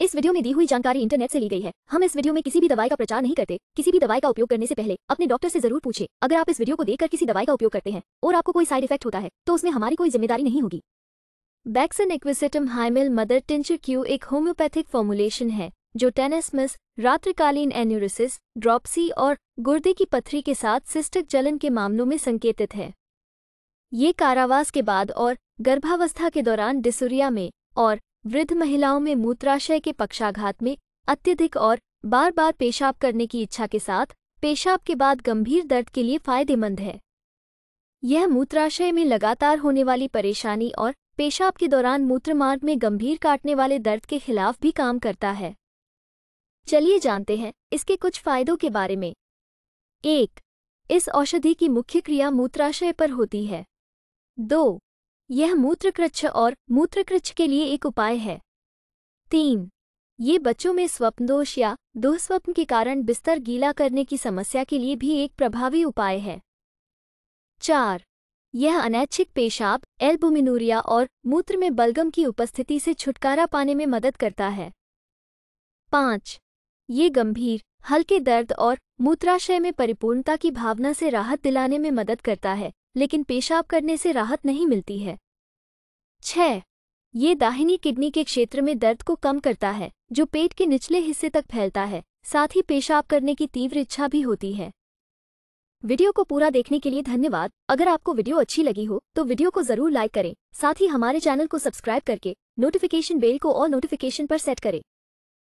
इस वीडियो में दी हुई जानकारी इंटरनेट से ली गई है हम इस वीडियो में किसी भी दवाई का प्रचार नहीं करते किसी भी दवाई का उपयोग करने से पहले अपने डॉक्टर से जरूर पूछे अगर आप इस वीडियो को देखकर किसी दवाई का उपयोग करते हैं और आपको कोई साइड इफेक्ट होता है तो उसमें हमारी कोई जिम्मेदारी नहीं होगी Baksons equisetum hyemale mother tincture Q एक होम्योपैथिक फॉर्मुलेशन है जो टेनेसमस रात्रिकालीन एन्यूरिसिस ड्रॉपसी और गुर्दे की पथरी के साथ सिस्टक जलन के मामलों में संकेतित है ये कारावास के बाद और गर्भावस्था के दौरान डिसुरिया में और वृद्ध महिलाओं में मूत्राशय के पक्षाघात में अत्यधिक और बार बार पेशाब करने की इच्छा के साथ पेशाब के बाद गंभीर दर्द के लिए फायदेमंद है यह मूत्राशय में लगातार होने वाली परेशानी और पेशाब के दौरान मूत्रमार्ग में गंभीर काटने वाले दर्द के खिलाफ भी काम करता है चलिए जानते हैं इसके कुछ फायदों के बारे में एक इस औषधि की मुख्य क्रिया मूत्राशय पर होती है दो यह मूत्रकृच्छ और मूत्रकृच्छ के लिए एक उपाय है तीन ये बच्चों में स्वप्नदोष या दुःस्वप्न के कारण बिस्तर गीला करने की समस्या के लिए भी एक प्रभावी उपाय है चार यह अनैच्छिक पेशाब एल्बुमिनूरिया और मूत्र में बलगम की उपस्थिति से छुटकारा पाने में मदद करता है पाँच ये गंभीर हल्के दर्द और मूत्राशय में परिपूर्णता की भावना से राहत दिलाने में मदद करता है लेकिन पेशाब करने से राहत नहीं मिलती है छह ये दाहिनी किडनी के क्षेत्र में दर्द को कम करता है जो पेट के निचले हिस्से तक फैलता है साथ ही पेशाब करने की तीव्र इच्छा भी होती है वीडियो को पूरा देखने के लिए धन्यवाद अगर आपको वीडियो अच्छी लगी हो तो वीडियो को जरूर लाइक करें साथ ही हमारे चैनल को सब्सक्राइब करके नोटिफिकेशन बेल को और नोटिफिकेशन पर सेट करें